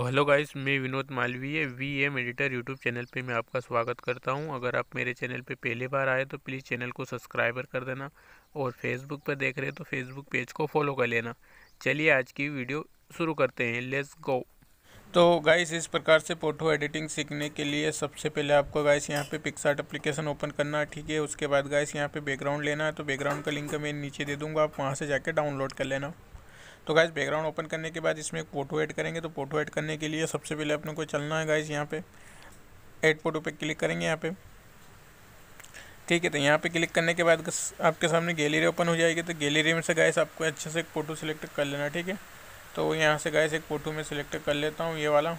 तो hello guys मैं Vinod Malviya V M editor YouTube channel पे मैं आपका स्वागत करता हूँ अगर आप मेरे चैनल पे पहली बार आए तो प्लीज़ चैनल को सब्सक्राइबर कर देना और फेसबुक पर देख रहे हैं तो फेसबुक पेज को फॉलो कर लेना चलिए आज की वीडियो शुरू करते हैं लेट्स गो तो गाइस इस प्रकार से फोटो एडिटिंग सीखने के लिए सबसे पहले आपको गाइस यहाँ पे पिक्सार्ट एप्लीकेशन ओपन करना है ठीक है उसके बाद गाइस यहाँ पे बैकग्राउंड लेना है तो बैकग्राउंड का लिंक मैं नीचे दे दूँगा आप वहाँ से जाके डाउनलोड कर लेना तो गाइज़ बैकग्राउंड ओपन करने के बाद इसमें एक फोटो ऐड करेंगे तो फोटो ऐड करने के लिए सबसे पहले अपने को चलना है गाइज़ यहाँ पे ऐड फोटो पे क्लिक करेंगे यहाँ पे ठीक है तो यहाँ पे क्लिक करने के बाद आपके सामने गैलरी ओपन हो जाएगी तो गैलरी में से गाइस आपको अच्छे से एक फ़ोटो सिलेक्ट कर लेना ठीक है तो यहाँ से गाइस एक फ़ोटो में सिलेक्ट कर लेता हूँ ये वाला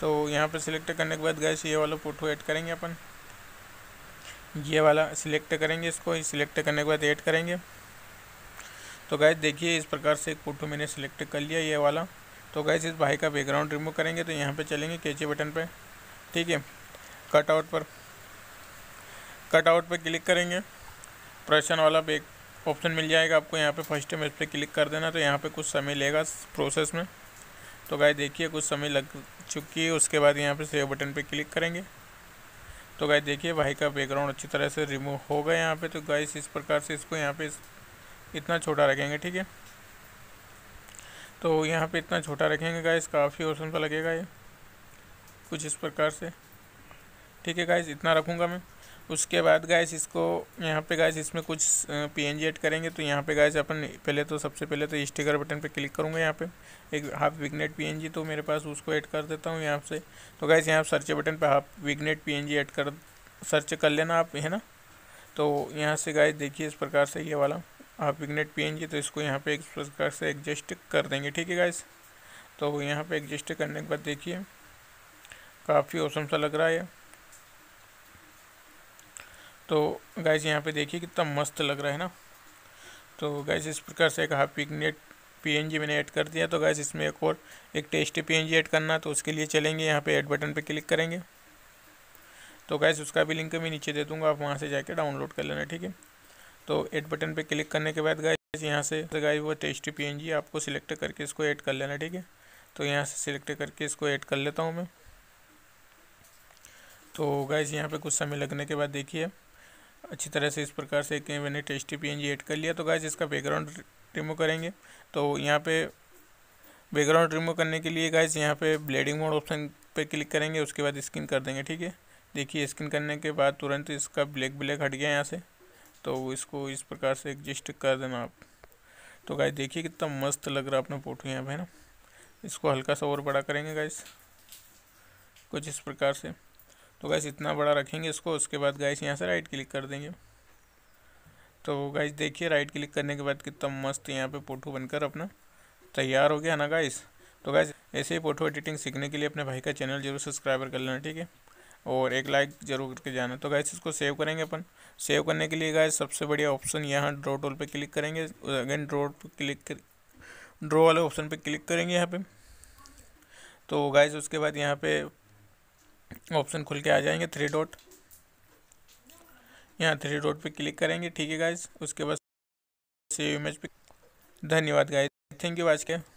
तो यहाँ पे सिलेक्ट करने के बाद गाइस ये वाला फ़ोटो ऐड करेंगे अपन ये वाला सिलेक्ट करेंगे इसको सिलेक्ट करने के बाद ऐड करेंगे तो गैस देखिए इस प्रकार से एक फोटो मैंने सेलेक्ट कर लिया ये वाला तो गैस इस भाई का बैकग्राउंड रिमूव करेंगे तो यहाँ पे चलेंगे कैचे बटन पे ठीक है कट आउट पर कट आउट पर क्लिक करेंगे प्रशन वाला बैक ऑप्शन मिल जाएगा आपको यहाँ पे फर्स्ट टाइम इस पर क्लिक कर देना तो यहाँ पे कुछ समय लेगा प्रोसेस में तो गाय देखिए कुछ समय लग चुकी है उसके बाद यहाँ पे सेव बटन पे क्लिक करेंगे तो गाय देखिए भाई का बैकग्राउंड अच्छी तरह से रिमूव होगा यहाँ पे तो गाय इस प्रकार से इसको यहाँ पे इतना छोटा रखेंगे ठीक है तो यहाँ पे इतना छोटा रखेंगे गाइस काफ़ी और सुंदर लगेगा ये कुछ इस प्रकार से ठीक है गाइस इतना रखूँगा मैं उसके बाद गाइस इसको यहाँ पे गाइस इसमें कुछ पीएनजी ऐड करेंगे तो यहाँ पे गाइस अपन पहले तो सबसे पहले तो स्टिकर बटन पे क्लिक करूँगा यहाँ पे एक हाफ विगनेट पीएनजी तो मेरे पास उसको ऐड कर देता हूँ यहाँ से तो गाइस यहाँ सर्च बटन पे हाफ विगनेट पीएनजी ऐड कर सर्च कर लेना आप है ना तो यहाँ से गाइस देखिए इस प्रकार से ये वाला आप विगनेट पी तो इसको यहाँ पे इस प्रकार से एडजस्ट कर देंगे ठीक है गाइस तो यहाँ पे एडजस्ट करने के बाद देखिए काफ़ी औसम सा लग रहा है तो गाइस यहाँ पे देखिए कितना मस्त लग रहा है ना तो गाइस इस प्रकार से एक हाफ पिगनेट जी मैंने ऐड कर दिया तो गाइस इसमें एक और एक टेस्ट जी ऐड करना तो उसके लिए चलेंगे यहाँ पर एड बटन पर क्लिक करेंगे तो गाइस उसका भी लिंक मैं नीचे दे दूँगा आप वहाँ से जाके डाउनलोड कर लेना ठीक है तो एड बटन पे क्लिक करने के बाद गाइज यहाँ से गाय तो वो टेस्टी पीएनजी आपको सिलेक्ट करके इसको ऐड कर लेना ठीक है तो यहाँ से सिलेक्ट करके इसको ऐड कर लेता हूँ मैं तो गाइस यहाँ पे कुछ समय लगने के बाद देखिए अच्छी तरह से इस प्रकार से कि मैंने टेस्टी जी ऐड कर लिया तो गाइज इसका बैकग्राउंड रिमूव करेंगे तो यहाँ पर बैकग्राउंड रिमूव करने के लिए गाइज यहाँ पे ब्लेडिंग मोड ऑप्शन पर क्लिक करेंगे उसके बाद स्किन कर देंगे ठीक है देखिए स्किन करने के बाद तुरंत इसका ब्लैक ब्लैक हट गया यहाँ से तो इसको इस प्रकार से एडजस्ट कर देना आप तो गाय देखिए कितना मस्त लग रहा है अपना फोटो यहाँ पे ना इसको हल्का सा और बड़ा करेंगे गैस कुछ इस प्रकार से तो गैस इतना बड़ा रखेंगे इसको उसके बाद गैस यहाँ से राइट क्लिक कर देंगे तो गैस देखिए राइट क्लिक करने के बाद कितना मस्त यहाँ पे फोटो बनकर अपना तैयार हो गया ना गैस तो गैस ऐसे ही फोटो एडिटिंग सीखने के लिए अपने भाई का चैनल जरूर सब्सक्राइबर कर लेना ठीक है और एक लाइक जरूर करके जाना तो गैस इसको सेव करेंगे अपन सेव करने के लिए गैस सबसे बढ़िया ऑप्शन यहाँ ड्रॉ टोल पे क्लिक करेंगे अगेन ड्रॉ पे क्लिक कर ड्रॉ वाले ऑप्शन पे क्लिक करेंगे यहाँ पे तो गैस उसके बाद यहाँ पे ऑप्शन खुल के आ जाएंगे थ्री डॉट यहाँ थ्री डॉट पे क्लिक करेंगे ठीक है गैस उसके बाद सेव इमेज पे धन्यवाद गाइस थैंक यू आज के